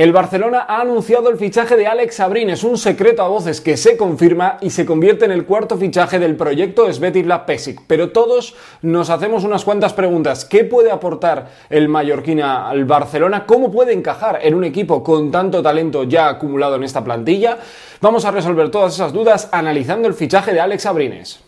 El Barcelona ha anunciado el fichaje de Alex Abrines, un secreto a voces que se confirma y se convierte en el cuarto fichaje del proyecto Svetislav Pesic. Pero todos nos hacemos unas cuantas preguntas. ¿Qué puede aportar el mallorquín al Barcelona? ¿Cómo puede encajar en un equipo con tanto talento ya acumulado en esta plantilla? Vamos a resolver todas esas dudas analizando el fichaje de Alex Abrines.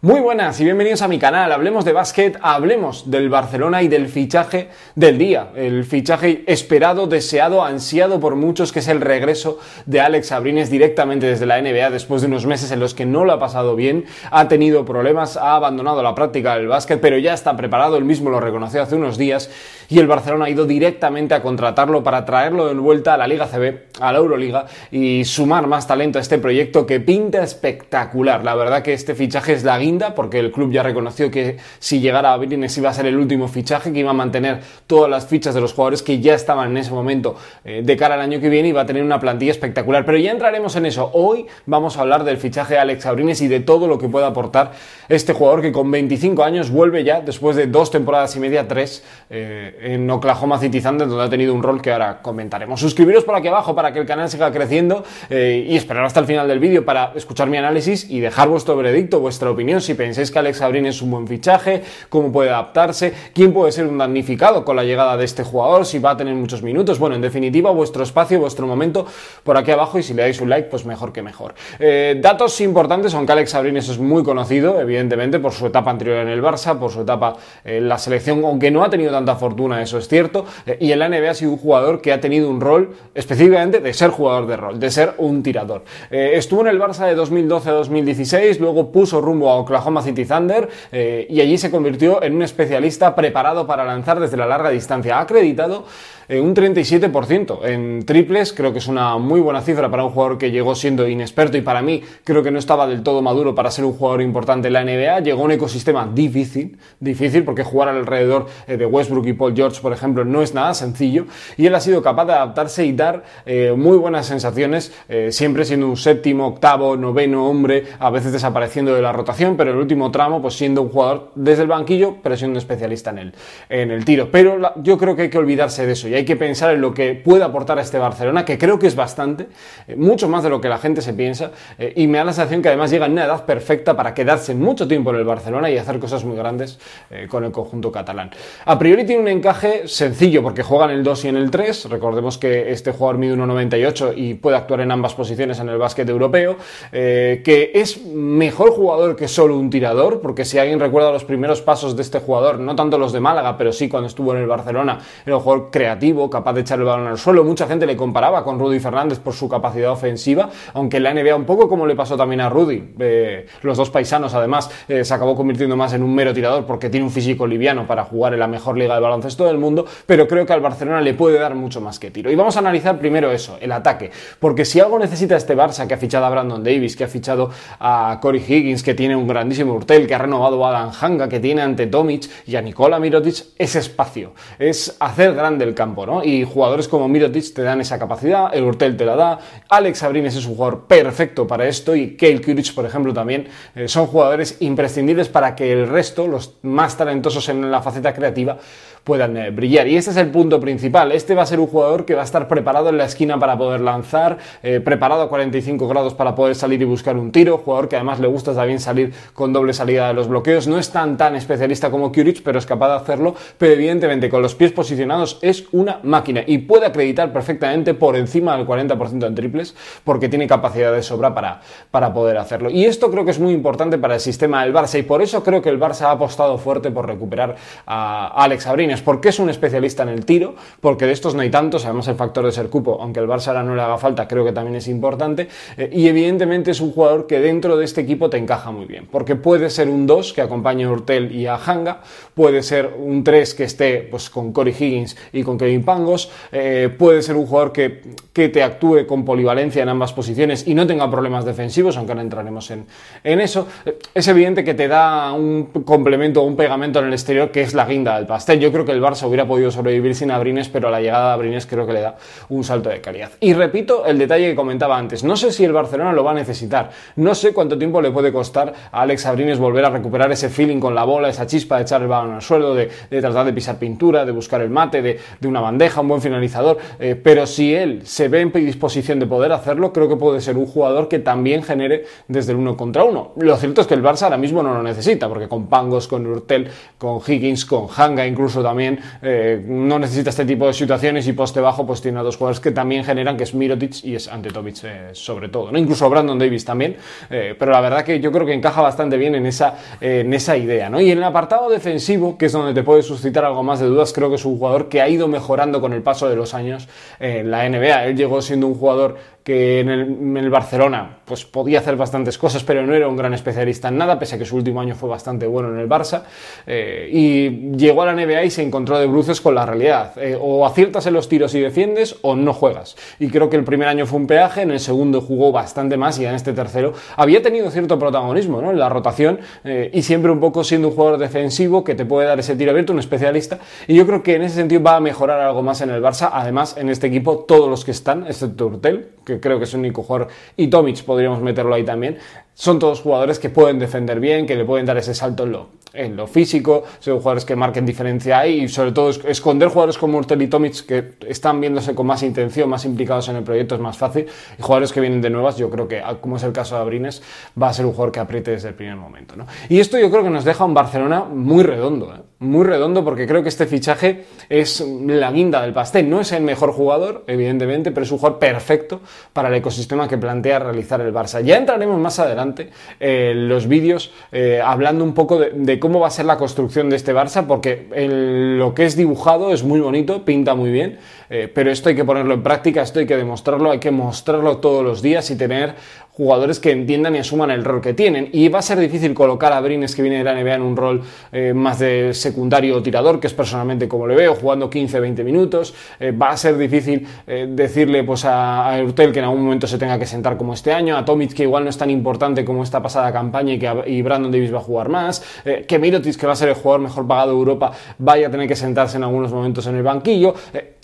Muy buenas y bienvenidos a mi canal. Hablemos de básquet, hablemos del Barcelona y del fichaje del día. El fichaje esperado, deseado, ansiado por muchos, que es el regreso de Alex Abrines directamente desde la NBA después de unos meses en los que no lo ha pasado bien, ha tenido problemas, ha abandonado la práctica del básquet, pero ya está preparado, él mismo lo reconoció hace unos días y el Barcelona ha ido directamente a contratarlo para traerlo de vuelta a la Liga CB, a la Euroliga y sumar más talento a este proyecto que pinta espectacular. La verdad que este fichaje es la guía porque el club ya reconoció que si llegara a iba a ser el último fichaje, que iba a mantener todas las fichas de los jugadores que ya estaban en ese momento eh, de cara al año que viene y va a tener una plantilla espectacular. Pero ya entraremos en eso. Hoy vamos a hablar del fichaje de Alex Abrines y de todo lo que pueda aportar este jugador que con 25 años vuelve ya después de dos temporadas y media, tres, eh, en Oklahoma City Thunder, donde ha tenido un rol que ahora comentaremos. Suscribiros por aquí abajo para que el canal siga creciendo eh, y esperar hasta el final del vídeo para escuchar mi análisis y dejar vuestro veredicto, vuestra opinión si pensáis que Alex Abrín es un buen fichaje, cómo puede adaptarse, quién puede ser un damnificado con la llegada de este jugador, si va a tener muchos minutos. Bueno, en definitiva, vuestro espacio, vuestro momento por aquí abajo y si le dais un like, pues mejor que mejor. Eh, datos importantes, aunque Alex Abrín es muy conocido, evidentemente, por su etapa anterior en el Barça, por su etapa en la selección, aunque no ha tenido tanta fortuna, eso es cierto, eh, y en la NBA ha sido un jugador que ha tenido un rol específicamente de ser jugador de rol, de ser un tirador. Eh, estuvo en el Barça de 2012 a 2016, luego puso rumbo a Oklahoma City Thunder eh, y allí se convirtió en un especialista preparado para lanzar desde la larga distancia. acreditado eh, un 37%. En triples creo que es una muy buena cifra para un jugador que llegó siendo inexperto y para mí creo que no estaba del todo maduro para ser un jugador importante en la NBA. Llegó a un ecosistema difícil, difícil porque jugar alrededor eh, de Westbrook y Paul George, por ejemplo, no es nada sencillo y él ha sido capaz de adaptarse y dar eh, muy buenas sensaciones, siempre siendo un séptimo, octavo, noveno hombre, a veces desapareciendo de la rotación, pero el último tramo pues siendo un jugador desde el banquillo, pero siendo un especialista en él, en el tiro. Pero yo creo que hay que olvidarse de eso hay que pensar en lo que puede aportar a este Barcelona, que creo que es bastante, eh, mucho más de lo que la gente se piensa, eh, y me da la sensación que además llega en una edad perfecta para quedarse mucho tiempo en el Barcelona y hacer cosas muy grandes eh, con el conjunto catalán. A priori tiene un encaje sencillo, porque juega en el 2 y en el 3, recordemos que este jugador mide 1,98 y puede actuar en ambas posiciones en el básquet europeo, que es mejor jugador que solo un tirador, porque si alguien recuerda los primeros pasos de este jugador, no tanto los de Málaga, pero sí cuando estuvo en el Barcelona, era un jugador creativo, capaz de echar el balón al suelo. Mucha gente le comparaba con Rudy Fernández por su capacidad ofensiva, aunque en la NBA un poco como le pasó también a Rudy. Eh, los dos paisanos, además, eh, se acabó convirtiendo más en un mero tirador porque tiene un físico liviano para jugar en la mejor liga de baloncesto del mundo, pero creo que al Barcelona le puede dar mucho más que tiro. Y vamos a analizar primero eso, el ataque, porque si algo necesita este Barça, que ha fichado a Brandon Davis, que ha fichado a Corey Higgins, que tiene un grandísimo hurtel que ha renovado a Alan Hanga, que tiene ante Tomic y a Nikola Mirotic, es espacio, es hacer grande el campo. Y jugadores como Mirotic te dan esa capacidad, el Hurtel te la da, Alex Abrines es un jugador perfecto para esto y Kale Kurich, por ejemplo, también eh, son jugadores imprescindibles para que el resto, los más talentosos en la faceta creativa, puedan eh, brillar. Y este es el punto principal. Este va a ser un jugador que va a estar preparado en la esquina para poder lanzar, eh, preparado a 45 grados para poder salir y buscar un tiro, jugador que además le gusta también salir con doble salida de los bloqueos. No es tan tan especialista como Kurich, pero es capaz de hacerlo, pero evidentemente con los pies posicionados es un máquina y puede acreditar perfectamente por encima del 40% en triples porque tiene capacidad de sobra para, para poder hacerlo. Y esto creo que es muy importante para el sistema del Barça y por eso creo que el Barça ha apostado fuerte por recuperar a Alex Abrines, porque es un especialista en el tiro, porque de estos no hay tantos, sabemos el factor de ser cupo, aunque el Barça ahora no le haga falta, creo que también es importante, eh, y evidentemente es un jugador que dentro de este equipo te encaja muy bien, porque puede ser un 2 que acompañe a Hurtel y a Hanga, puede ser un 3 que esté pues, con Cory Higgins y con Kevin Pangos, eh, puede ser un jugador que, que, te actúe con polivalencia en ambas posiciones y no tenga problemas defensivos, aunque no entraremos en, en eso. Es evidente que te da un complemento, un pegamento en el exterior que es la guinda del pastel. Yo creo que el Barça hubiera podido sobrevivir sin Abrines, pero a la llegada de Abrines creo que le da un salto de calidad. Y repito el detalle que comentaba antes, no sé si el Barcelona lo va a necesitar, no sé cuánto tiempo le puede costar a Alex Abrines volver a recuperar ese feeling con la bola, esa chispa de echar el balón al suelo, de, tratar de pisar pintura, de buscar el mate, de, de una bandeja, un buen finalizador, eh, pero si él se ve en predisposición de poder hacerlo, creo que puede ser un jugador que también genere desde el uno contra uno. Lo cierto es que el Barça ahora mismo no lo necesita, porque con Pangos, con Urtel, con Higgins, con Hanga incluso también, eh, no necesita este tipo de situaciones y poste bajo pues tiene a dos jugadores que también generan, que es Mirotic y es Ante eh, sobre todo, ¿no? incluso Brandon Davis también, pero la verdad que yo creo que encaja bastante bien en esa, en esa idea. ¿no? Y en el apartado defensivo, que es donde te puede suscitar algo más de dudas, creo que es un jugador que ha ido mejor mejorando con el paso de los años en la NBA. Él llegó siendo un jugador que en el, Barcelona pues podía hacer bastantes cosas, pero no era un gran especialista en nada, pese a que su último año fue bastante bueno en el Barça. Eh, y llegó a la NBA y se encontró de bruces con la realidad. Eh, o aciertas en los tiros y defiendes, o no juegas. Y creo que el primer año fue un peaje, en el segundo jugó bastante más y en este tercero había tenido cierto protagonismo ¿no? en la rotación eh, y siempre un poco siendo un jugador defensivo que te puede dar ese tiro abierto, un especialista. Y yo creo que en ese sentido va a mejorar algo más en el Barça. Además, en este equipo todos los que están, excepto Urtel, que creo que es un único y Tomic podríamos meterlo ahí también, son todos jugadores que pueden defender bien, que le pueden dar ese salto en lo, físico, son jugadores que marquen diferencia ahí y sobre todo esconder jugadores como Urtel y Tomic que están viéndose con más intención, más implicados en el proyecto es más fácil y jugadores que vienen de nuevas, yo creo que ah, como es el caso de Abrines, va a ser un jugador que apriete desde el primer momento. Y esto yo creo que nos deja un Barcelona muy redondo, ¿eh? muy redondo porque creo que este fichaje es la guinda del pastel, no es el mejor jugador, evidentemente, pero es un jugador perfecto para el ecosistema que plantea realizar el Barça. Ya entraremos más adelante eh, los vídeos eh, hablando un poco de, cómo va a ser la construcción de este Barça, porque lo que es dibujado es muy bonito, pinta muy bien eh, pero esto hay que ponerlo en práctica, esto hay que demostrarlo, hay que mostrarlo todos los días y tener jugadores que entiendan y asuman el rol que tienen. Y va a ser difícil colocar a Brines, que viene de la NBA, en un rol eh, más de secundario o tirador, que es personalmente como le veo, jugando 15-20 minutos. Eh, va a ser difícil decirle pues, a, Urtel que en algún momento se tenga que sentar como este año, a Tomic que igual no es tan importante como esta pasada campaña y que Brandon Davis va a jugar más, que Mirotis que va a ser el jugador mejor pagado de Europa, vaya a tener que sentarse en algunos momentos en el banquillo.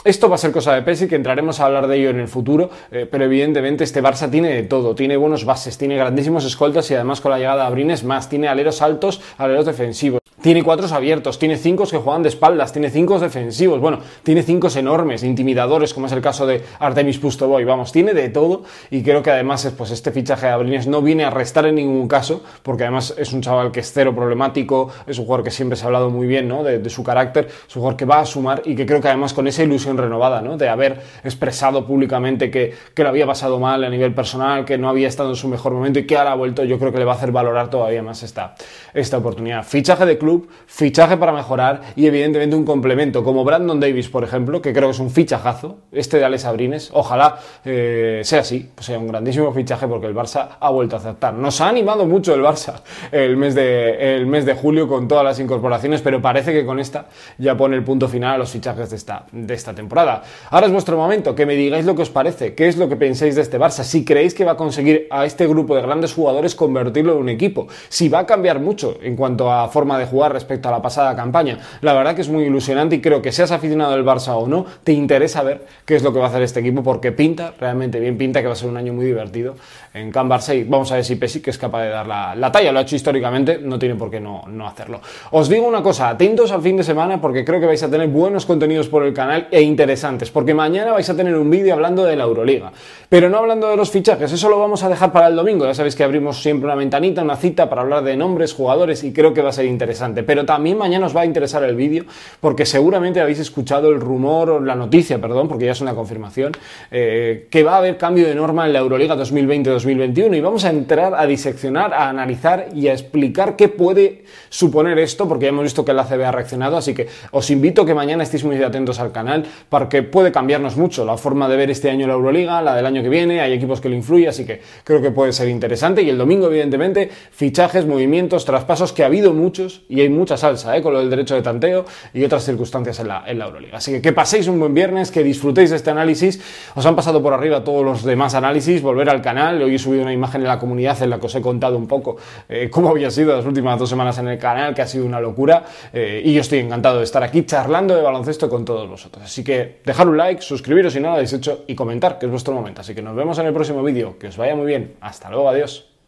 Esto va a ser cosa de y que entraremos a hablar de ello en el futuro, eh, pero evidentemente este Barça tiene de todo. Tiene buenos bases, tiene grandísimos escoltas y además con la llegada de Abrines más, tiene aleros altos, aleros defensivos. Tiene cuatro abiertos, tiene cinco que juegan de espaldas, tiene cinco defensivos, bueno, tiene cinco enormes, intimidadores, como es el caso de Artemis Pustoboy, vamos, tiene de todo y creo que además pues, este fichaje de Abrines no viene a restar en ningún caso, porque además es un chaval que es cero problemático, es un jugador que siempre se ha hablado muy bien ¿no? de, su carácter, es un jugador que va a sumar y que creo que además con esa ilusión renovada, ¿no? de haber expresado públicamente que, que lo había pasado mal a nivel personal, que no había estado en su mejor momento y que ahora ha vuelto, yo creo que le va a hacer valorar todavía más esta, esta oportunidad. Fichaje de club fichaje para mejorar y evidentemente un complemento, como Brandon Davis, por ejemplo, que creo que es un fichajazo, este de Alex Sabrines, ojalá eh, sea así, pues sea un grandísimo fichaje porque el Barça ha vuelto a aceptar. Nos ha animado mucho el Barça el mes de, mes de julio con todas las incorporaciones, pero parece que con esta ya pone el punto final a los fichajes de esta, de esta temporada. Ahora es vuestro momento, que me digáis lo que os parece, qué es lo que pensáis de este Barça, si creéis que va a conseguir a este grupo de grandes jugadores convertirlo en un equipo, si va a cambiar mucho en cuanto a forma de jugar, respecto a la pasada campaña. La verdad que es muy ilusionante y creo que seas aficionado del Barça o no, te interesa ver qué es lo que va a hacer este equipo porque pinta, realmente bien pinta, que va a ser un año muy divertido en Can Barça y vamos a ver si Pesic es capaz de dar la, talla. Lo ha hecho históricamente, no tiene por qué no, no hacerlo. Os digo una cosa, atentos al fin de semana porque creo que vais a tener buenos contenidos por el canal e interesantes, porque mañana vais a tener un vídeo hablando de la Euroliga, pero no hablando de los fichajes, eso lo vamos a dejar para el domingo. Ya sabéis que abrimos siempre una ventanita, una cita para hablar de nombres, jugadores y creo que va a ser interesante. Pero también mañana os va a interesar el vídeo porque seguramente habéis escuchado el rumor, o la noticia, perdón, porque ya es una confirmación, eh, que va a haber cambio de norma en la Euroliga 2020-2021 y vamos a entrar a diseccionar, a analizar y a explicar qué puede suponer esto porque ya hemos visto que la ACB ha reaccionado, así que os invito a que mañana estéis muy atentos al canal porque puede cambiarnos mucho la forma de ver este año la Euroliga, la del año que viene, hay equipos que lo influyen, así que creo que puede ser interesante y el domingo evidentemente fichajes, movimientos, traspasos que ha habido muchos y mucha salsa ¿eh? con lo del derecho de tanteo y otras circunstancias en la, Euroliga. Así que que paséis un buen viernes, que disfrutéis de este análisis. Os han pasado por arriba todos los demás análisis, volver al canal. Hoy he subido una imagen en la comunidad en la que os he contado un poco eh, cómo había sido las últimas dos semanas en el canal, que ha sido una locura. Eh, y yo estoy encantado de estar aquí charlando de baloncesto con todos vosotros. Así que dejar un like, suscribiros si no lo habéis hecho y comentar, que es vuestro momento. Así que nos vemos en el próximo vídeo. Que os vaya muy bien. Hasta luego, adiós.